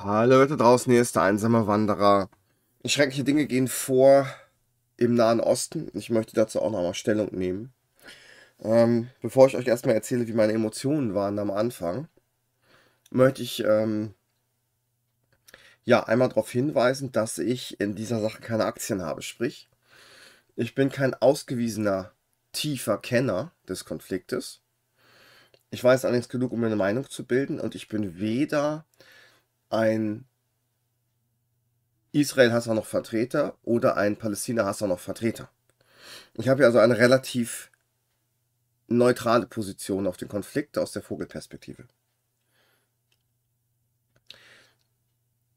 Hallo Leute draußen, hier ist der einsame Wanderer. Schreckliche Dinge gehen vor im Nahen Osten. Ich möchte dazu auch nochmal Stellung nehmen. Ähm, bevor ich euch erstmal erzähle, wie meine Emotionen waren am Anfang, möchte ich ähm, ja einmal darauf hinweisen, dass ich in dieser Sache keine Aktien habe. Sprich, ich bin kein ausgewiesener, tiefer Kenner des Konfliktes. Ich weiß allerdings genug, um mir eine Meinung zu bilden und ich bin weder ein Israel-Hasser noch Vertreter oder ein Palästina-Hasser noch Vertreter. Ich habe hier also eine relativ neutrale Position auf den Konflikt aus der Vogelperspektive.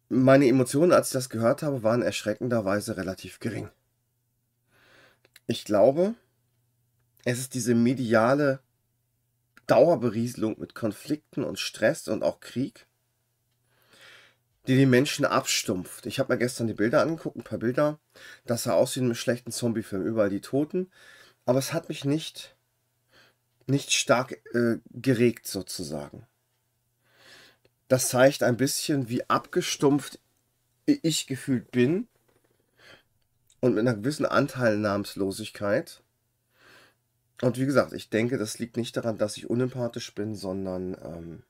Meine Emotionen, als ich das gehört habe, waren erschreckenderweise relativ gering. Ich glaube, es ist diese mediale Dauerberieselung mit Konflikten und Stress und auch Krieg, die die Menschen abstumpft. Ich habe mir gestern die Bilder angeguckt, ein paar Bilder. Das sah aus wie einem schlechten Zombiefilm, überall die Toten. Aber es hat mich nicht, nicht stark äh, geregt sozusagen. Das zeigt ein bisschen, wie abgestumpft ich gefühlt bin und mit einer gewissen Anteilnahmslosigkeit. Und wie gesagt, ich denke, das liegt nicht daran, dass ich unempathisch bin, sondern ähm,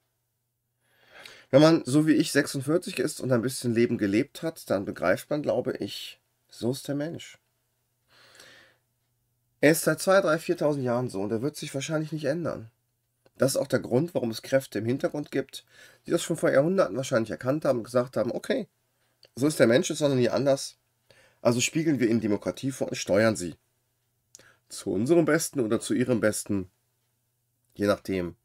wenn man so wie ich 46 ist und ein bisschen Leben gelebt hat, dann begreift man, glaube ich, so ist der Mensch. Er ist seit 2.000, 3.000, 4.000 Jahren so und er wird sich wahrscheinlich nicht ändern. Das ist auch der Grund, warum es Kräfte im Hintergrund gibt, die das schon vor Jahrhunderten wahrscheinlich erkannt haben und gesagt haben, okay, so ist der Mensch, ist sondern nie anders. Also spiegeln wir ihm Demokratie vor und steuern sie. Zu unserem Besten oder zu ihrem Besten. Je nachdem,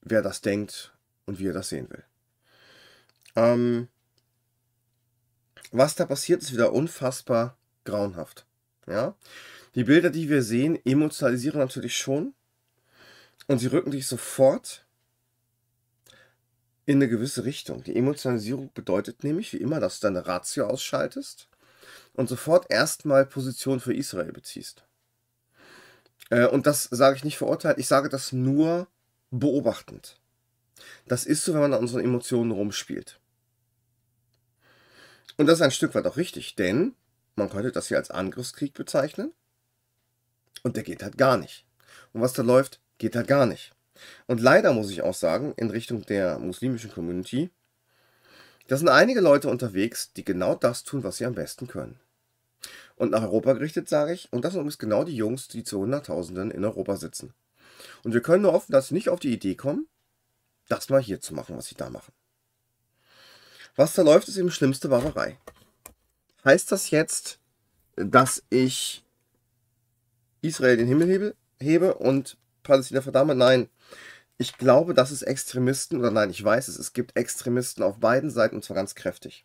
wer das denkt, und wie er das sehen will. Ähm, was da passiert, ist wieder unfassbar grauenhaft. Ja? Die Bilder, die wir sehen, emotionalisieren natürlich schon und sie rücken dich sofort in eine gewisse Richtung. Die Emotionalisierung bedeutet nämlich, wie immer, dass du deine Ratio ausschaltest und sofort erstmal Position für Israel beziehst. Äh, und das sage ich nicht verurteilt, ich sage das nur beobachtend. Das ist so, wenn man an unseren Emotionen rumspielt. Und das ist ein Stück weit auch richtig, denn man könnte das hier als Angriffskrieg bezeichnen. Und der geht halt gar nicht. Und was da läuft, geht halt gar nicht. Und leider muss ich auch sagen, in Richtung der muslimischen Community, da sind einige Leute unterwegs, die genau das tun, was sie am besten können. Und nach Europa gerichtet sage ich, und das sind übrigens genau die Jungs, die zu Hunderttausenden in Europa sitzen. Und wir können nur hoffen, dass sie nicht auf die Idee kommen, das mal hier zu machen, was sie da machen. Was da läuft, ist eben schlimmste Barbarei. Heißt das jetzt, dass ich Israel den Himmel hebe und Palästina verdamme? Nein. Ich glaube, dass es Extremisten, oder nein, ich weiß es, es gibt Extremisten auf beiden Seiten und zwar ganz kräftig.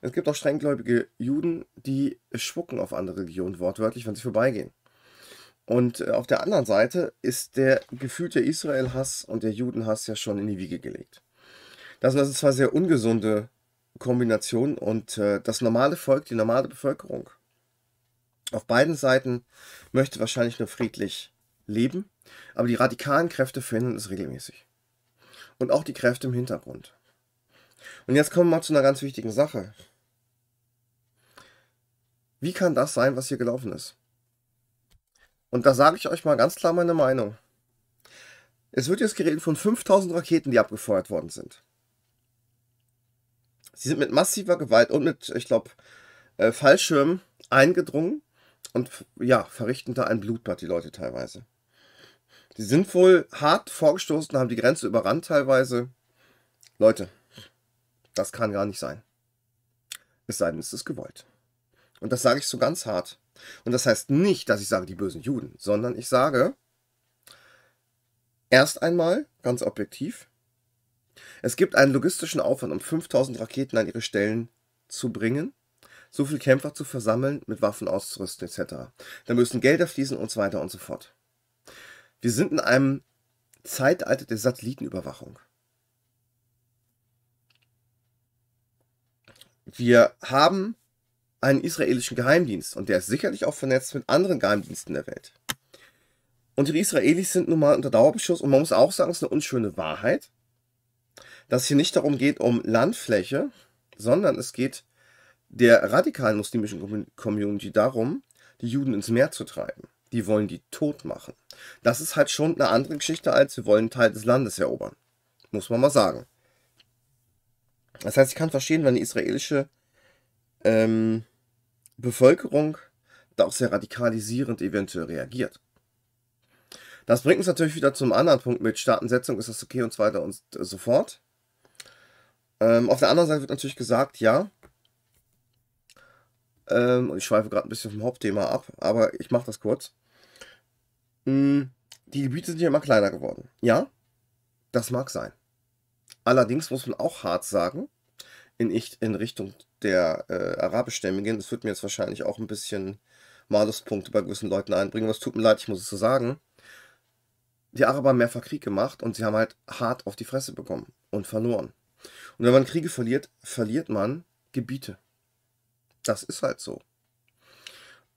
Es gibt auch strenggläubige Juden, die schwucken auf andere Religionen wortwörtlich, wenn sie vorbeigehen. Und äh, auf der anderen Seite ist der gefühlte Israel-Hass und der Judenhass ja schon in die Wiege gelegt. Das sind also zwei sehr ungesunde Kombinationen und äh, das normale Volk, die normale Bevölkerung auf beiden Seiten möchte wahrscheinlich nur friedlich leben, aber die radikalen Kräfte finden es regelmäßig. Und auch die Kräfte im Hintergrund. Und jetzt kommen wir mal zu einer ganz wichtigen Sache. Wie kann das sein, was hier gelaufen ist? Und da sage ich euch mal ganz klar meine Meinung. Es wird jetzt geredet von 5000 Raketen, die abgefeuert worden sind. Sie sind mit massiver Gewalt und mit, ich glaube, äh, Fallschirmen eingedrungen und ja, verrichten da ein Blutbad die Leute teilweise. Die sind wohl hart vorgestoßen, haben die Grenze überrannt teilweise. Leute, das kann gar nicht sein. Es sei denn, es ist gewollt. Und das sage ich so ganz hart. Und das heißt nicht, dass ich sage, die bösen Juden, sondern ich sage, erst einmal, ganz objektiv, es gibt einen logistischen Aufwand, um 5000 Raketen an ihre Stellen zu bringen, so viele Kämpfer zu versammeln, mit Waffen auszurüsten etc. Da müssen Gelder fließen und so weiter und so fort. Wir sind in einem Zeitalter der Satellitenüberwachung. Wir haben einen israelischen Geheimdienst und der ist sicherlich auch vernetzt mit anderen Geheimdiensten der Welt. Und die Israelis sind nun mal unter Dauerbeschuss und man muss auch sagen, es ist eine unschöne Wahrheit, dass es hier nicht darum geht um Landfläche, sondern es geht der radikalen muslimischen Community darum, die Juden ins Meer zu treiben. Die wollen die tot machen. Das ist halt schon eine andere Geschichte, als wir wollen einen Teil des Landes erobern. Muss man mal sagen. Das heißt, ich kann verstehen, wenn die israelische ähm, Bevölkerung da auch sehr radikalisierend eventuell reagiert. Das bringt uns natürlich wieder zum anderen Punkt mit Staatensetzung, ist das okay und so weiter und so fort. Ähm, auf der anderen Seite wird natürlich gesagt, ja, ähm, und ich schweife gerade ein bisschen vom Hauptthema ab, aber ich mache das kurz. Mhm. die Gebiete sind ja immer kleiner geworden. Ja, das mag sein. Allerdings muss man auch hart sagen, in, in Richtung der äh, arabischstämmigen. Das wird mir jetzt wahrscheinlich auch ein bisschen Maluspunkte bei gewissen Leuten einbringen. Was tut mir leid, ich muss es so sagen. Die Araber haben mehrfach Krieg gemacht und sie haben halt hart auf die Fresse bekommen und verloren. Und wenn man Kriege verliert, verliert man Gebiete. Das ist halt so.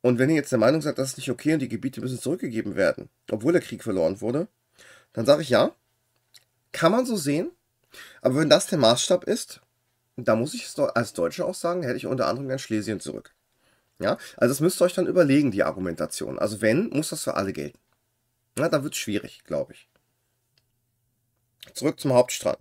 Und wenn ihr jetzt der Meinung seid, das ist nicht okay und die Gebiete müssen zurückgegeben werden, obwohl der Krieg verloren wurde, dann sage ich ja, kann man so sehen. Aber wenn das der Maßstab ist, da muss ich es als Deutsche auch sagen, hätte ich unter anderem gern Schlesien zurück. Ja, also das müsst ihr euch dann überlegen, die Argumentation. Also wenn, muss das für alle gelten. Na, dann wird es schwierig, glaube ich. Zurück zum Hauptstrand.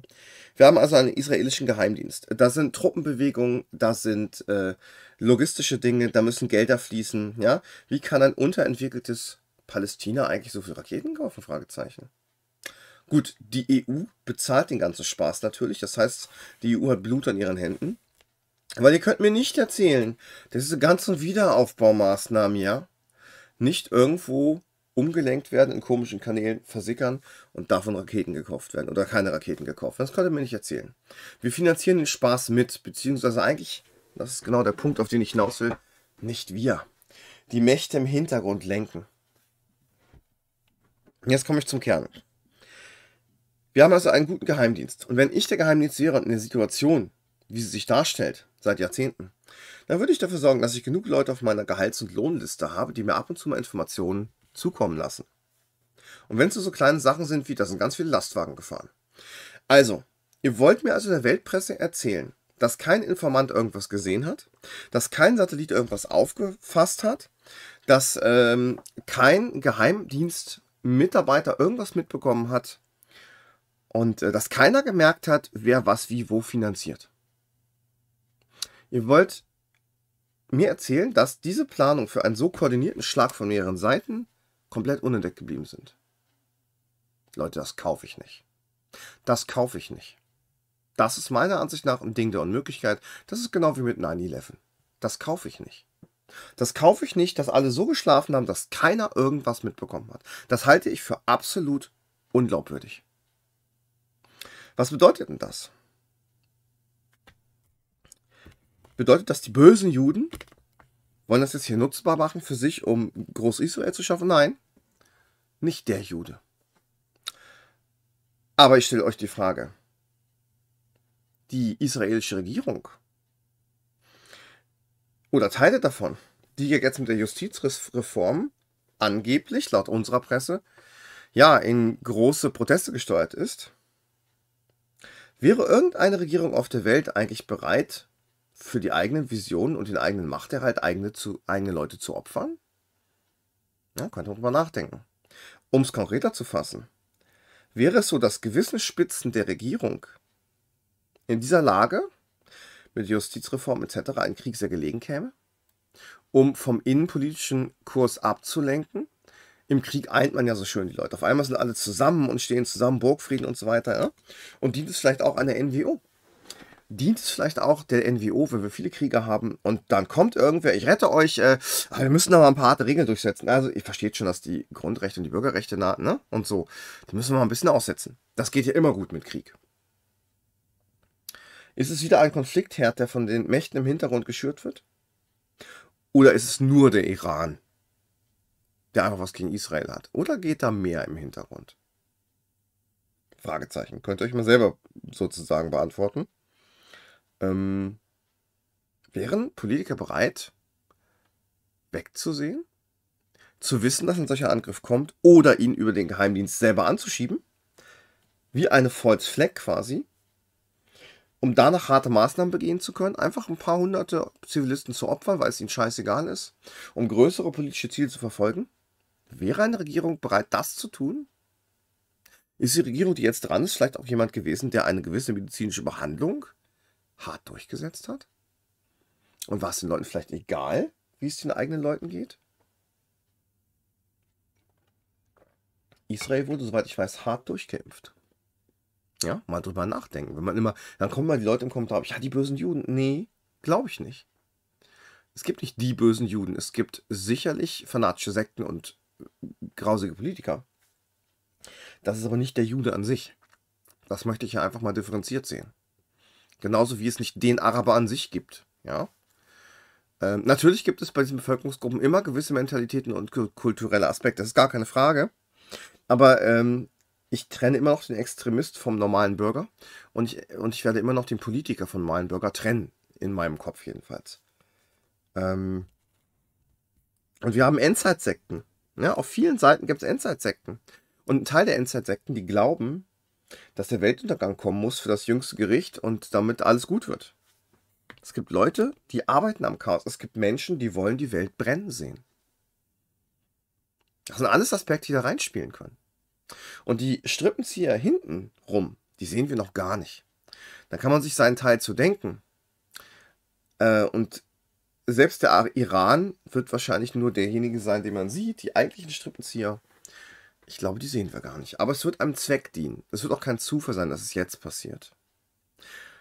Wir haben also einen israelischen Geheimdienst. Da sind Truppenbewegungen, da sind äh, logistische Dinge, da müssen Gelder fließen. Ja? Wie kann ein unterentwickeltes Palästina eigentlich so viele Raketen kaufen? Fragezeichen. Gut, die EU bezahlt den ganzen Spaß natürlich. Das heißt, die EU hat Blut an ihren Händen. Weil ihr könnt mir nicht erzählen, dass diese ganzen Wiederaufbaumaßnahmen ja nicht irgendwo umgelenkt werden, in komischen Kanälen versickern und davon Raketen gekauft werden oder keine Raketen gekauft werden. Das könnt ihr mir nicht erzählen. Wir finanzieren den Spaß mit, beziehungsweise eigentlich, das ist genau der Punkt, auf den ich hinaus will, nicht wir. Die Mächte im Hintergrund lenken. Jetzt komme ich zum Kern. Wir haben also einen guten Geheimdienst. Und wenn ich der Geheimdienst wäre und in der Situation, wie sie sich darstellt, seit Jahrzehnten, dann würde ich dafür sorgen, dass ich genug Leute auf meiner Gehalts- und Lohnliste habe, die mir ab und zu mal Informationen zukommen lassen. Und wenn es so kleine Sachen sind wie, da sind ganz viele Lastwagen gefahren. Also, ihr wollt mir also der Weltpresse erzählen, dass kein Informant irgendwas gesehen hat, dass kein Satellit irgendwas aufgefasst hat, dass ähm, kein Geheimdienstmitarbeiter irgendwas mitbekommen hat, und äh, dass keiner gemerkt hat, wer was wie wo finanziert. Ihr wollt mir erzählen, dass diese Planung für einen so koordinierten Schlag von mehreren Seiten komplett unentdeckt geblieben sind. Leute, das kaufe ich nicht. Das kaufe ich nicht. Das ist meiner Ansicht nach ein Ding der Unmöglichkeit. Das ist genau wie mit 9-11. Das kaufe ich nicht. Das kaufe ich nicht, dass alle so geschlafen haben, dass keiner irgendwas mitbekommen hat. Das halte ich für absolut unglaubwürdig. Was bedeutet denn das? Bedeutet das, die bösen Juden wollen das jetzt hier nutzbar machen für sich, um Groß-Israel zu schaffen? Nein, nicht der Jude. Aber ich stelle euch die Frage. Die israelische Regierung oder Teile davon, die ja jetzt mit der Justizreform angeblich, laut unserer Presse, ja, in große Proteste gesteuert ist, Wäre irgendeine Regierung auf der Welt eigentlich bereit, für die eigenen Visionen und den eigenen Machterhalt eigene, zu, eigene Leute zu opfern? Ja, könnte man drüber nachdenken. Um es konkreter zu fassen, wäre es so, dass Gewissensspitzen der Regierung in dieser Lage mit Justizreform etc. ein Krieg sehr gelegen käme, um vom innenpolitischen Kurs abzulenken im Krieg eint man ja so schön die Leute. Auf einmal sind alle zusammen und stehen zusammen, Burgfrieden und so weiter. Ja? Und dient es vielleicht auch an der NWO? Dient es vielleicht auch der NWO, wenn wir viele Kriege haben und dann kommt irgendwer, ich rette euch, äh, aber wir müssen da mal ein paar harte Regeln durchsetzen. Also ihr versteht schon, dass die Grundrechte und die Bürgerrechte nah, ne? Und so. Die müssen wir mal ein bisschen aussetzen. Das geht ja immer gut mit Krieg. Ist es wieder ein Konfliktherd, der von den Mächten im Hintergrund geschürt wird? Oder ist es nur der Iran, der einfach was gegen Israel hat? Oder geht da mehr im Hintergrund? Fragezeichen. Könnt ihr euch mal selber sozusagen beantworten. Ähm, wären Politiker bereit, wegzusehen? Zu wissen, dass ein solcher Angriff kommt oder ihn über den Geheimdienst selber anzuschieben? Wie eine False Flag quasi? Um danach harte Maßnahmen begehen zu können, einfach ein paar hunderte Zivilisten zu opfern, weil es ihnen scheißegal ist, um größere politische Ziele zu verfolgen? Wäre eine Regierung bereit, das zu tun? Ist die Regierung, die jetzt dran ist, vielleicht auch jemand gewesen, der eine gewisse medizinische Behandlung hart durchgesetzt hat? Und war es den Leuten vielleicht egal, wie es den eigenen Leuten geht? Israel wurde, soweit ich weiß, hart durchgeimpft. Ja, mal drüber nachdenken. Wenn man immer, dann kommen mal die Leute im Kommentar, ja, die bösen Juden. Nee, glaube ich nicht. Es gibt nicht die bösen Juden. Es gibt sicherlich fanatische Sekten und grausige Politiker. Das ist aber nicht der Jude an sich. Das möchte ich ja einfach mal differenziert sehen. Genauso wie es nicht den Araber an sich gibt. Ja? Ähm, natürlich gibt es bei diesen Bevölkerungsgruppen immer gewisse Mentalitäten und kulturelle Aspekte. Das ist gar keine Frage. Aber ähm, ich trenne immer noch den Extremist vom normalen Bürger und ich, und ich werde immer noch den Politiker vom normalen Bürger trennen. In meinem Kopf jedenfalls. Ähm, und wir haben Endzeitsekten. Ja, ne, auf vielen Seiten gibt es Endzeitsekten. Und ein Teil der Endzeitsekten, die glauben, dass der Weltuntergang kommen muss für das jüngste Gericht und damit alles gut wird. Es gibt Leute, die arbeiten am Chaos. Es gibt Menschen, die wollen die Welt brennen sehen. Das sind alles Aspekte, die da reinspielen können. Und die Strippenzieher hinten rum, die sehen wir noch gar nicht. Da kann man sich seinen Teil zu denken. Äh, und selbst der Iran wird wahrscheinlich nur derjenige sein, den man sieht, die eigentlichen Strippenzieher. Ich glaube, die sehen wir gar nicht. Aber es wird einem Zweck dienen. Es wird auch kein Zufall sein, dass es jetzt passiert.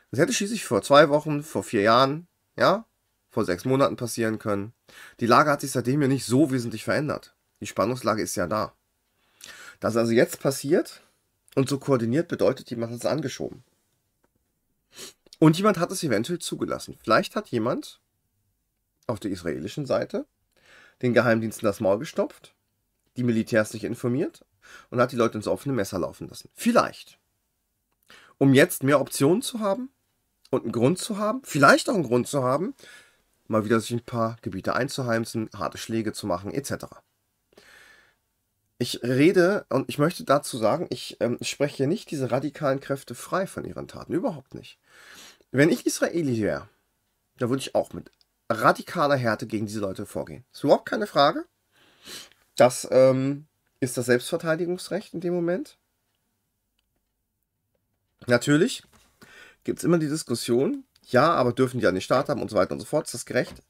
Das hätte schließlich vor zwei Wochen, vor vier Jahren, ja, vor sechs Monaten passieren können. Die Lage hat sich seitdem ja nicht so wesentlich verändert. Die Spannungslage ist ja da. Das also jetzt passiert und so koordiniert bedeutet, jemand hat es angeschoben. Und jemand hat es eventuell zugelassen. Vielleicht hat jemand auf der israelischen Seite den Geheimdiensten das Maul gestopft, die Militärs nicht informiert und hat die Leute ins offene Messer laufen lassen. Vielleicht. Um jetzt mehr Optionen zu haben und einen Grund zu haben, vielleicht auch einen Grund zu haben, mal wieder sich ein paar Gebiete einzuheimsen, harte Schläge zu machen, etc. Ich rede und ich möchte dazu sagen, ich ähm, spreche hier nicht diese radikalen Kräfte frei von ihren Taten, überhaupt nicht. Wenn ich Israeli wäre, da würde ich auch mit radikaler Härte gegen diese Leute vorgehen. Das Ist überhaupt keine Frage. Das ähm, ist das Selbstverteidigungsrecht in dem Moment. Natürlich gibt es immer die Diskussion, ja, aber dürfen die ja nicht Staat haben und so weiter und so fort, ist das gerecht?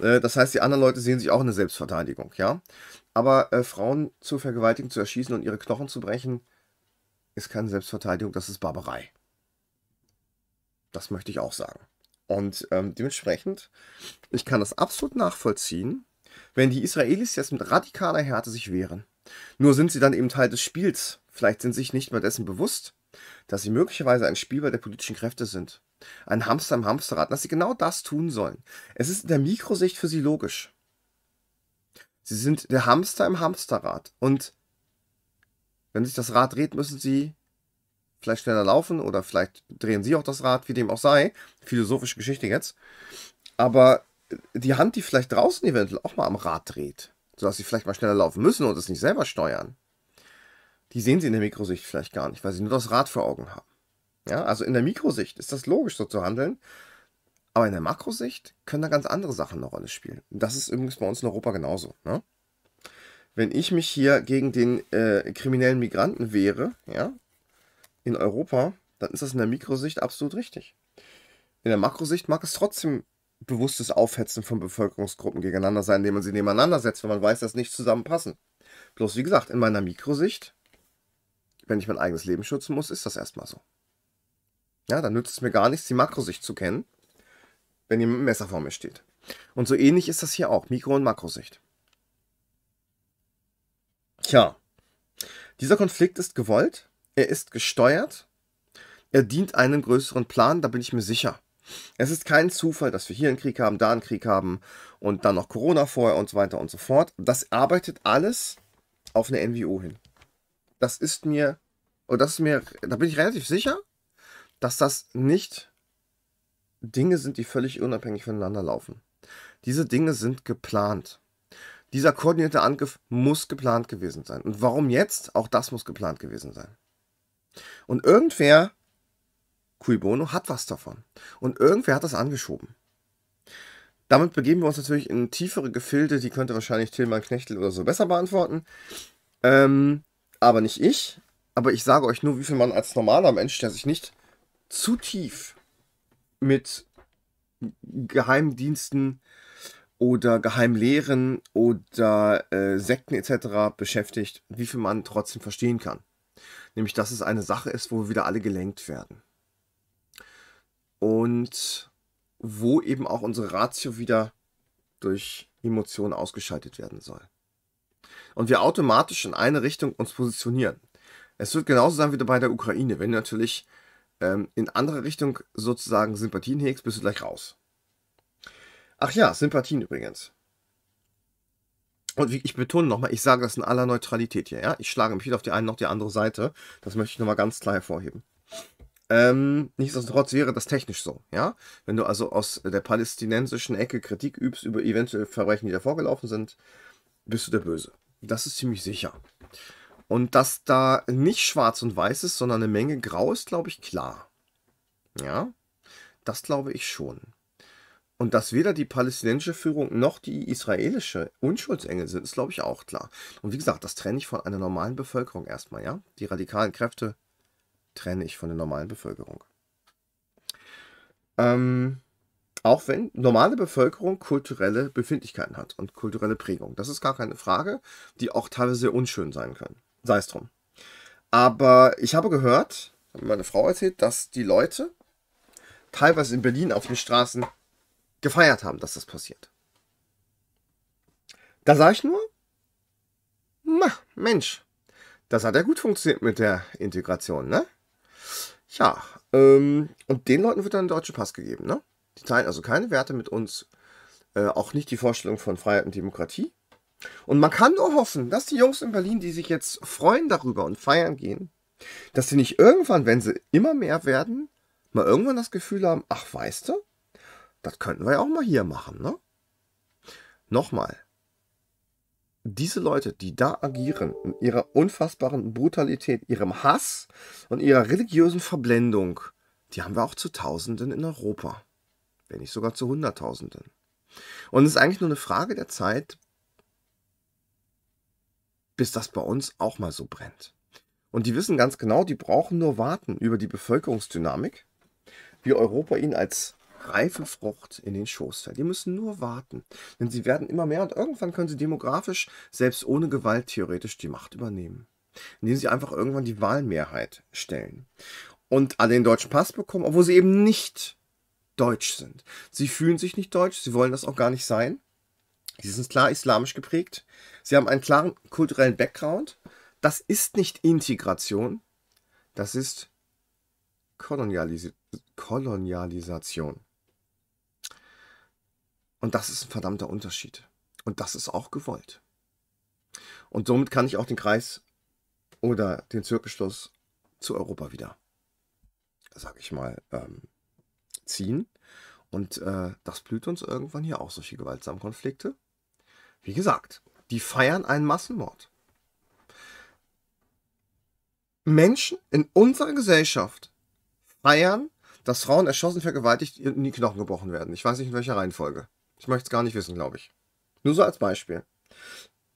Äh, das heißt, die anderen Leute sehen sich auch in der Selbstverteidigung, ja. Aber äh, Frauen zu vergewaltigen, zu erschießen und ihre Knochen zu brechen, ist keine Selbstverteidigung, das ist Barbarei. Das möchte ich auch sagen. Und ähm, dementsprechend, ich kann das absolut nachvollziehen, wenn die Israelis jetzt mit radikaler Härte sich wehren. Nur sind sie dann eben Teil des Spiels. Vielleicht sind sie sich nicht mehr dessen bewusst, dass sie möglicherweise ein Spielball der politischen Kräfte sind. Ein Hamster im Hamsterrad, dass sie genau das tun sollen. Es ist in der Mikrosicht für sie logisch. Sie sind der Hamster im Hamsterrad. Und wenn sich das Rad dreht, müssen sie vielleicht schneller laufen oder vielleicht drehen sie auch das Rad, wie dem auch sei. Philosophische Geschichte jetzt. Aber die Hand, die vielleicht draußen eventuell auch mal am Rad dreht, sodass sie vielleicht mal schneller laufen müssen und es nicht selber steuern, die sehen sie in der Mikrosicht vielleicht gar nicht, weil sie nur das Rad vor Augen haben. Ja, also in der Mikrosicht ist das logisch, so zu handeln. Aber in der Makrosicht können da ganz andere Sachen eine Rolle spielen. das ist übrigens bei uns in Europa genauso. Ne? Wenn ich mich hier gegen den äh, kriminellen Migranten wehre, ja, in Europa, dann ist das in der Mikrosicht absolut richtig. In der Makrosicht mag es trotzdem bewusstes Aufhetzen von Bevölkerungsgruppen gegeneinander sein, indem man sie nebeneinander setzt, wenn man weiß, dass nicht zusammenpassen. Bloß wie gesagt, in meiner Mikrosicht, wenn ich mein eigenes Leben schützen muss, ist das erstmal so. Ja, dann nützt es mir gar nichts, die Makrosicht zu kennen, wenn jemand mit dem Messer vor mir steht. Und so ähnlich ist das hier auch, Mikro- und Makrosicht. Tja, dieser Konflikt ist gewollt, er ist gesteuert, er dient einem größeren Plan, da bin ich mir sicher. Es ist kein Zufall, dass wir hier einen Krieg haben, da einen Krieg haben und dann noch Corona vorher und so weiter und so fort. Das arbeitet alles auf eine NWO hin. Das ist mir, oder das ist mir, da bin ich relativ sicher, dass das nicht Dinge sind, die völlig unabhängig voneinander laufen. Diese Dinge sind geplant. Dieser koordinierte Angriff muss geplant gewesen sein. Und warum jetzt? Auch das muss geplant gewesen sein. Und irgendwer, cui bono, hat was davon. Und irgendwer hat das angeschoben. Damit begeben wir uns natürlich in tiefere Gefilde, die könnte wahrscheinlich Tilman Knechtel oder so besser beantworten. Ähm, aber nicht ich. Aber ich sage euch nur, wie viel man als normaler Mensch, der sich nicht zu tief mit Geheimdiensten oder Geheimlehren oder äh, Sekten etc. beschäftigt, wie viel man trotzdem verstehen kann nämlich dass es eine Sache ist, wo wir wieder alle gelenkt werden. Und wo eben auch unsere Ratio wieder durch Emotionen ausgeschaltet werden soll. Und wir automatisch in eine Richtung uns positionieren. Es wird genauso sein wie bei der Ukraine. Wenn du natürlich ähm, in andere Richtung sozusagen Sympathien hegst, bist du gleich raus. Ach ja, Sympathien übrigens. Und ich betone nochmal, ich sage das in aller Neutralität hier, ja. Ich schlage mich weder auf die eine noch die andere Seite. Das möchte ich nochmal ganz klar hervorheben. Ähm, nichtsdestotrotz wäre das technisch so, ja. Wenn du also aus der palästinensischen Ecke Kritik übst über eventuelle Verbrechen, die da vorgelaufen sind, bist du der Böse. Das ist ziemlich sicher. Und dass da nicht schwarz und weiß ist, sondern eine Menge grau ist, glaube ich, klar. Ja, das glaube ich schon. Und dass weder die palästinensische Führung noch die israelische Unschuldsengel sind, ist, glaube ich, auch klar. Und wie gesagt, das trenne ich von einer normalen Bevölkerung erstmal, ja? Die radikalen Kräfte trenne ich von der normalen Bevölkerung. Ähm, auch wenn normale Bevölkerung kulturelle Befindlichkeiten hat und kulturelle Prägung. Das ist gar keine Frage, die auch teilweise sehr unschön sein können. Sei es drum. Aber ich habe gehört, meine Frau erzählt, dass die Leute teilweise in Berlin auf den Straßen gefeiert haben, dass das passiert. Da sah ich nur, na, Mensch, das hat ja gut funktioniert mit der Integration, ne? Ja, ähm, und den Leuten wird dann ein deutscher Pass gegeben, ne? Die teilen also keine Werte mit uns, äh, auch nicht die Vorstellung von Freiheit und Demokratie. Und man kann nur hoffen, dass die Jungs in Berlin, die sich jetzt freuen darüber und feiern gehen, dass sie nicht irgendwann, wenn sie immer mehr werden, mal irgendwann das Gefühl haben, ach weißt du, das könnten wir ja auch mal hier machen, ne? Nochmal. Diese Leute, die da agieren, in ihrer unfassbaren Brutalität, ihrem Hass und ihrer religiösen Verblendung, die haben wir auch zu Tausenden in Europa. Wenn nicht sogar zu Hunderttausenden. Und es ist eigentlich nur eine Frage der Zeit, bis das bei uns auch mal so brennt. Und die wissen ganz genau, die brauchen nur warten über die Bevölkerungsdynamik, wie Europa ihnen als reife Frucht in den Schoß fällt. Die müssen nur warten, denn sie werden immer mehr und irgendwann können sie demografisch, selbst ohne Gewalt theoretisch, die Macht übernehmen. Indem sie einfach irgendwann die Wahlmehrheit stellen und alle den deutschen Pass bekommen, obwohl sie eben nicht deutsch sind. Sie fühlen sich nicht deutsch, sie wollen das auch gar nicht sein. Sie sind klar islamisch geprägt. Sie haben einen klaren kulturellen Background. Das ist nicht Integration, das ist Kolonialis Kolonialisation. Und das ist ein verdammter Unterschied. Und das ist auch gewollt. Und somit kann ich auch den Kreis oder den Zirkelschluss zu Europa wieder, sag ich mal, ähm, ziehen. Und äh, das blüht uns irgendwann hier auch solche gewaltsamen Konflikte. Wie gesagt, die feiern einen Massenmord. Menschen in unserer Gesellschaft feiern, dass Frauen erschossen, vergewaltigt und in die Knochen gebrochen werden. Ich weiß nicht in welcher Reihenfolge. Ich möchte es gar nicht wissen, glaube ich. Nur so als Beispiel.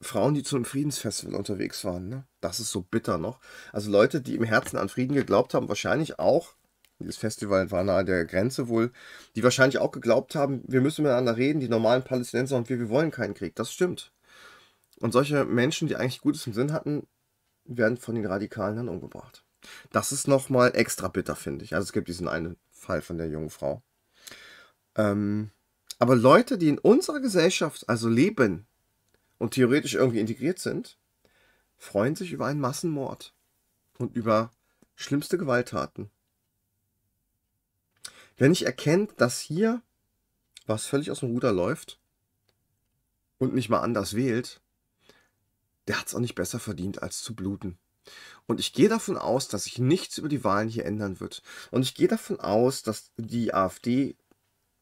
Frauen, die zu einem Friedensfestival unterwegs waren, ne? das ist so bitter noch. Also Leute, die im Herzen an Frieden geglaubt haben, wahrscheinlich auch, dieses Festival war nahe der Grenze wohl, die wahrscheinlich auch geglaubt haben, wir müssen miteinander reden, die normalen Palästinenser und wir, wir wollen keinen Krieg. Das stimmt. Und solche Menschen, die eigentlich Gutes im Sinn hatten, werden von den Radikalen dann umgebracht. Das ist nochmal extra bitter, finde ich. Also es gibt diesen einen Fall von der jungen Frau. Ähm, aber Leute, die in unserer Gesellschaft also leben und theoretisch irgendwie integriert sind, freuen sich über einen Massenmord und über schlimmste Gewalttaten. Wenn ich erkennt, dass hier was völlig aus dem Ruder läuft und nicht mal anders wählt, der hat es auch nicht besser verdient, als zu bluten. Und ich gehe davon aus, dass sich nichts über die Wahlen hier ändern wird. Und ich gehe davon aus, dass die AfD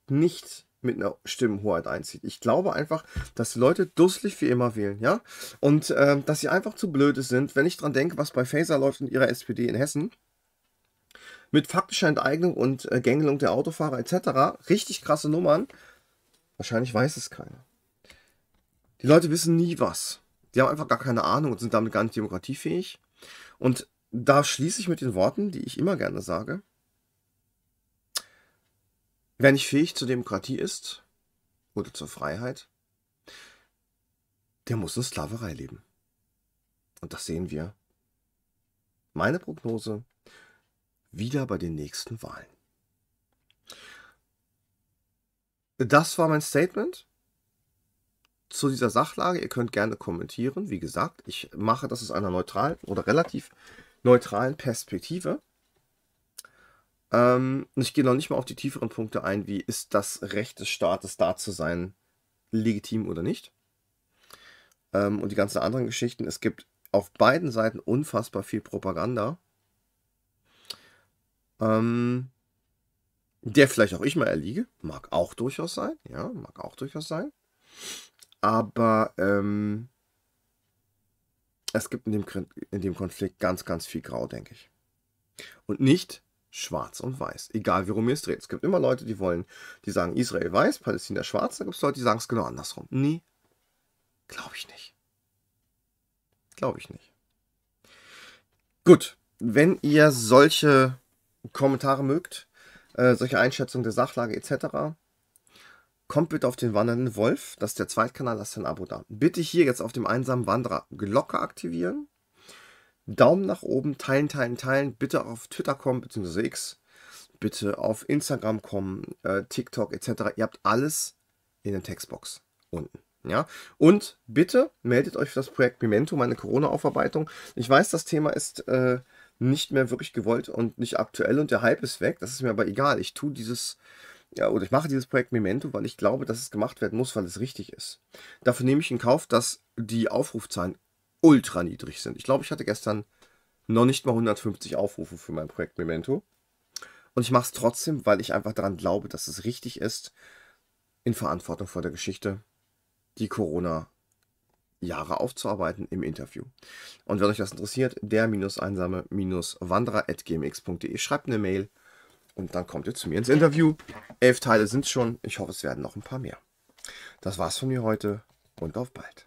nicht mit einer Stimmenhoheit einzieht. Ich glaube einfach, dass die Leute dusselig wie immer wählen, ja? Und äh, dass sie einfach zu blöde sind, wenn ich dran denke, was bei Faser läuft und ihrer SPD in Hessen. Mit faktischer Enteignung und äh, Gängelung der Autofahrer etc. Richtig krasse Nummern. Wahrscheinlich weiß es keiner. Die Leute wissen nie was. Die haben einfach gar keine Ahnung und sind damit gar nicht demokratiefähig. Und da schließe ich mit den Worten, die ich immer gerne sage. Wer nicht fähig zur Demokratie ist oder zur Freiheit, der muss in Sklaverei leben. Und das sehen wir. Meine Prognose, wieder bei den nächsten Wahlen. Das war mein Statement zu dieser Sachlage. Ihr könnt gerne kommentieren. Wie gesagt, ich mache das aus einer neutralen oder relativ neutralen Perspektive. Ähm, ich gehe noch nicht mal auf die tieferen Punkte ein, wie ist das Recht des Staates da zu sein, legitim oder nicht. Ähm, und die ganzen anderen Geschichten. Es gibt auf beiden Seiten unfassbar viel Propaganda. Ähm, der vielleicht auch ich mal erliege, mag auch durchaus sein, ja, mag auch durchaus sein. Aber ähm, es gibt in dem, in dem Konflikt ganz, ganz viel Grau, denke ich. Und nicht schwarz und weiß. Egal, wie rum ihr es dreht. Es gibt immer Leute, die wollen, die sagen Israel weiß, Palästina schwarz. Dann gibt es Leute, die sagen es genau andersrum. Nee, glaube ich nicht. Glaube ich nicht. Gut, wenn ihr solche Kommentare mögt, äh, solche Einschätzungen der Sachlage etc., kommt bitte auf den wandernden Wolf, das ist der Zweitkanal, lasst ein Abo da. Bitte hier jetzt auf dem einsamen Wanderer Glocke aktivieren Daumen nach oben, teilen, teilen, teilen. Bitte auf Twitter kommen, beziehungsweise X. Bitte auf Instagram kommen, äh, TikTok etc. Ihr habt alles in der Textbox unten. Ja, und bitte meldet euch für das Projekt Memento, meine Corona-Aufarbeitung. Ich weiß, das Thema ist äh, nicht mehr wirklich gewollt und nicht aktuell und der Hype ist weg. Das ist mir aber egal. Ich tue dieses, ja, oder ich mache dieses Projekt Memento, weil ich glaube, dass es gemacht werden muss, weil es richtig ist. Dafür nehme ich in Kauf, dass die Aufrufzahlen ultra niedrig sind. Ich glaube, ich hatte gestern noch nicht mal 150 Aufrufe für mein Projekt Memento. Und ich mache es trotzdem, weil ich einfach daran glaube, dass es richtig ist, in Verantwortung vor der Geschichte die Corona-Jahre aufzuarbeiten im Interview. Und wenn euch das interessiert, der-einsame-wanderer.gmx.de schreibt eine Mail und dann kommt ihr zu mir ins Interview. Elf Teile sind es schon. Ich hoffe, es werden noch ein paar mehr. Das war's von mir heute und auf bald.